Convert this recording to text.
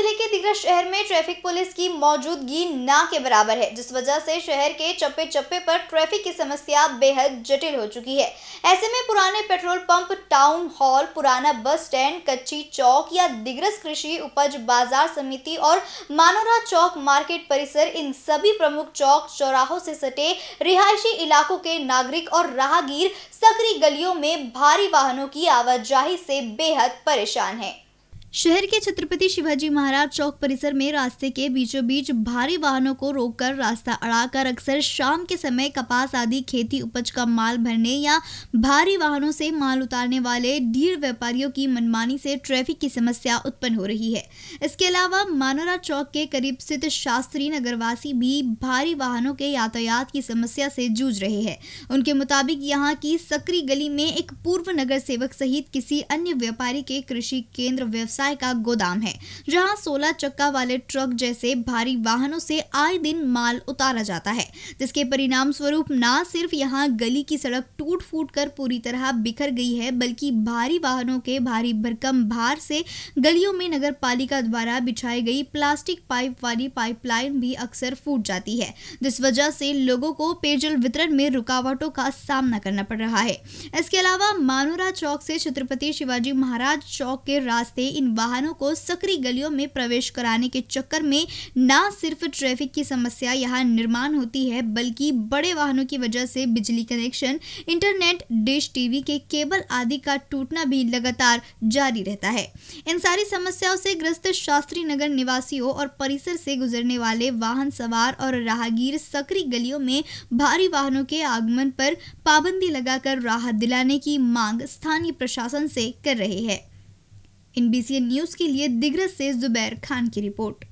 जिले के दिग्रस शहर में ट्रैफिक पुलिस की मौजूदगी ना के बराबर है जिस वजह से शहर के चप्पे चप्पे पर ट्रैफिक की समस्या बेहद जटिल हो चुकी है ऐसे में पुराने पेट्रोल पंप टाउन हॉल पुराना बस स्टैंड कच्ची चौक या दिग्रस कृषि उपज बाजार समिति और मानोरा चौक मार्केट परिसर इन सभी प्रमुख चौक चौराहों से सटे रिहायशी इलाकों के नागरिक और राहगीर सकरी गलियों में भारी वाहनों की आवाजाही से बेहद परेशान है शहर के छत्रपति शिवाजी महाराज चौक परिसर में रास्ते के बीचों बीच भारी वाहनों को रोककर रास्ता अड़ाकर अक्सर शाम के समय कपास आदि खेती उपज का माल भरने या भारी वाहनों से माल उतारने वाले डीड़ व्यापारियों की मनमानी से ट्रैफिक की समस्या उत्पन्न हो रही है इसके अलावा मानोरा चौक के करीब स्थित शास्त्री नगरवासी भी भारी वाहनों के यातायात की समस्या से जूझ रहे हैं उनके मुताबिक यहाँ की सकरी गली में एक पूर्व नगर सेवक सहित किसी अन्य व्यापारी के कृषि केंद्र व्यवसाय व्यवसाय का गोदाम है जहां 16 चक्का वाले ट्रक जैसे भारी वाहनों से आए दिन माल उतारा जाता है जिसके परिणाम स्वरूप न सिर्फ यहाँ गली की सड़क टूट फूट कर पूरी तरह बिखर गई है बल्कि भारी वाहनों के भारी भरकम भार से गलियों में नगर पालिका द्वारा बिछाई गई प्लास्टिक पाइप वाली पाइपलाइन भी अक्सर फूट जाती है जिस वजह से लोगों को पेयजल वितरण में रुकावटों का सामना करना पड़ रहा है इसके अलावा मानोरा चौक से छत्रपति शिवाजी महाराज चौक के रास्ते इन वाहनों को सक्रिय गलियों में प्रवेश कराने के चक्कर में न सिर्फ ट्रैफिक की समस्या यहाँ निर्माण होती है बल्कि बड़े वाहनों की वजह से बिजली कनेक्शन इंटरनेट डिश टीवी के केबल आदि का टूटना भी लगातार जारी रहता है इन सारी समस्याओं से ग्रस्त शास्त्री नगर निवासियों और परिसर से गुजरने वाले वाहन सवार और राहगीर सक्री गलियों में भारी वाहनों के आगमन पर पाबंदी लगाकर राहत दिलाने की मांग स्थानीय प्रशासन से कर रहे हैं एनबीसी न्यूज के लिए दिग्रज से जुबैर खान की रिपोर्ट